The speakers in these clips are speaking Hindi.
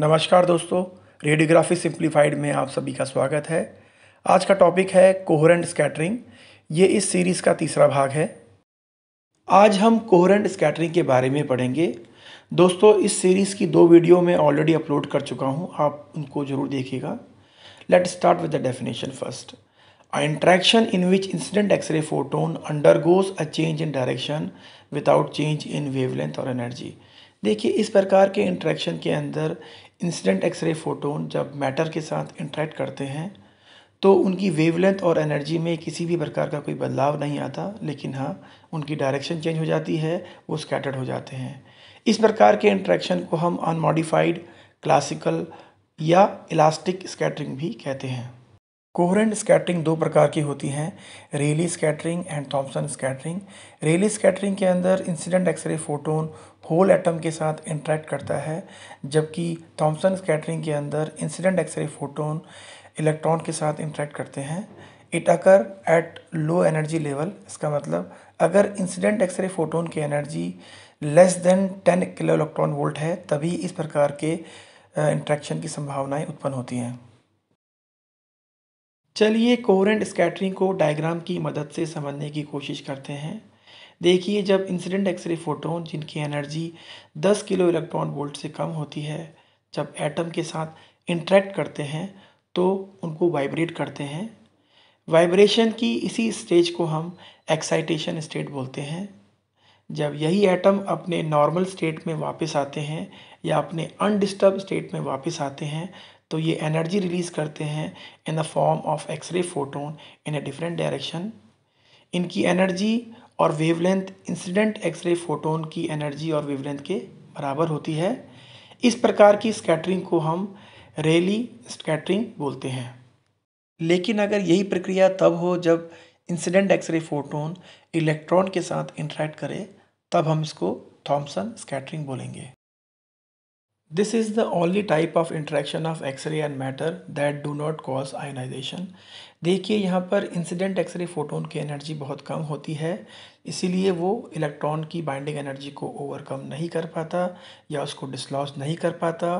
नमस्कार दोस्तों रेडियोग्राफी सिंप्लीफाइड में आप सभी का स्वागत है आज का टॉपिक है कोहरेंट स्कैटरिंग ये इस सीरीज़ का तीसरा भाग है आज हम कोहरेंट स्कैटरिंग के बारे में पढ़ेंगे दोस्तों इस सीरीज़ की दो वीडियो मैं ऑलरेडी अपलोड कर चुका हूँ आप उनको ज़रूर देखिएगा let start with the definition first A interaction in which incident X-ray photon undergoes a change in direction without change in wavelength or energy. देखिए इस प्रकार के इंट्रैक्शन के अंदर इंसिडेंट एक्सरे फोटोन जब मैटर के साथ इंट्रैक्ट करते हैं तो उनकी वेवलेंथ और एनर्जी में किसी भी प्रकार का कोई बदलाव नहीं आता लेकिन हाँ उनकी डायरेक्शन चेंज हो जाती है वो स्कैटर्ड हो जाते हैं इस प्रकार के इंट्रैक्शन को हम अनमॉडिफाइड क्लासिकल या इलास्टिक स्कैटरिंग भी कहते हैं कोहरेंट स्कैटरिंग दो प्रकार की होती हैं Rayleigh scattering and Thomson scattering Rayleigh scattering के अंदर incident X-ray photon whole atom के साथ इंट्रैक्ट करता है जबकि थॉम्सन स्कैटरिंग के अंदर इंसिडेंट एक्सरे फोटोन इलेक्ट्रॉन के साथ इंट्रैक्ट करते हैं it occur at low energy level इसका मतलब अगर इंसिडेंट एक्सरे फोटोन की energy less than ten kilo electron volt है तभी इस प्रकार के इंट्रैक्शन की संभावनाएं उत्पन्न होती हैं चलिए कोरेंट स्कैटरिंग को डायग्राम की मदद से समझने की कोशिश करते हैं देखिए जब इंसिडेंट एक्सरे फोटोन जिनकी एनर्जी 10 किलो इलेक्ट्रॉन वोल्ट से कम होती है जब एटम के साथ इंट्रैक्ट करते हैं तो उनको वाइब्रेट करते हैं वाइब्रेशन की इसी स्टेज को हम एक्साइटेशन स्टेट बोलते हैं जब यही एटम अपने नॉर्मल स्टेट में वापस आते हैं या अपने अनडिस्टर्ब स्टेट में वापस आते हैं तो ये एनर्जी रिलीज़ करते हैं in the form of X-ray photon in a different direction इनकी एनर्जी और वेवलेंथ इंसिडेंट एक्सरे फोटोन की एनर्जी और वेवलेंथ के बराबर होती है इस प्रकार की स्कैटरिंग को हम रेली स्कैटरिंग बोलते हैं लेकिन अगर यही प्रक्रिया तब हो जब इंसिडेंट एक्सरे फोटोन इलेक्ट्रॉन के साथ इंटरेक्ट करे तब हम इसको थॉम्सन स्कैटरिंग बोलेंगे this is the only type of interaction of X-ray and matter that do not cause ionization. देखिए यहाँ पर इंसिडेंट एक्सरे फोटोन की एनर्जी बहुत कम होती है इसीलिए वो इलेक्ट्रॉन की बाइंडिंग एनर्जी को ओवरकम नहीं कर पाता या उसको डिसलॉज नहीं कर पाता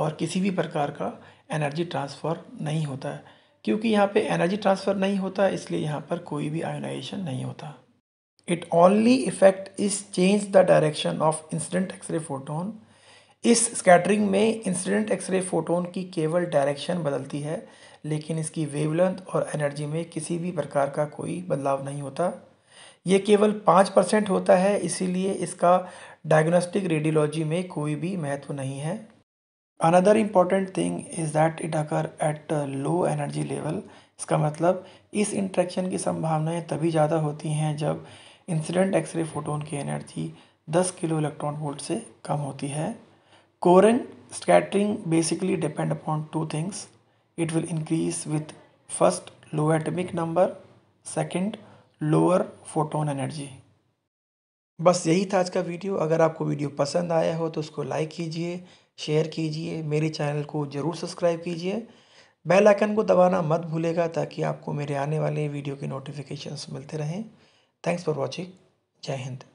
और किसी भी प्रकार का एनर्जी ट्रांसफ़र नहीं होता है क्योंकि यहाँ पे एनर्जी ट्रांसफ़र नहीं होता इसलिए यहाँ पर कोई भी आयोनाइजेशन नहीं होता it only effect is change the direction of incident X-ray photon इस स्कैटरिंग में इंसिडेंट एक्सरे फोटोन की केवल डायरेक्शन बदलती है लेकिन इसकी वेवलेंथ और एनर्जी में किसी भी प्रकार का कोई बदलाव नहीं होता ये केवल पाँच परसेंट होता है इसीलिए इसका डायग्नोस्टिक रेडियोलॉजी में कोई भी महत्व नहीं है another important thing is that it occur at low energy level इसका मतलब इस इंट्रैक्शन की संभावनाएं तभी ज़्यादा होती हैं जब इंसिडेंट एक्सरे फोटोन की एनर्जी 10 किलो इलेक्ट्रॉन वोल्ट से कम होती है coherent scattering basically depend upon two things. It will increase with first low atomic number, second lower photon energy बस यही था आज का वीडियो अगर आपको वीडियो पसंद आया हो तो उसको लाइक कीजिए शेयर कीजिए मेरे चैनल को ज़रूर सब्सक्राइब कीजिए बेल आइकन को दबाना मत भूलेगा ताकि आपको मेरे आने वाले वीडियो के नोटिफिकेशंस मिलते रहें थैंक्स फॉर वॉचिंग जय हिंद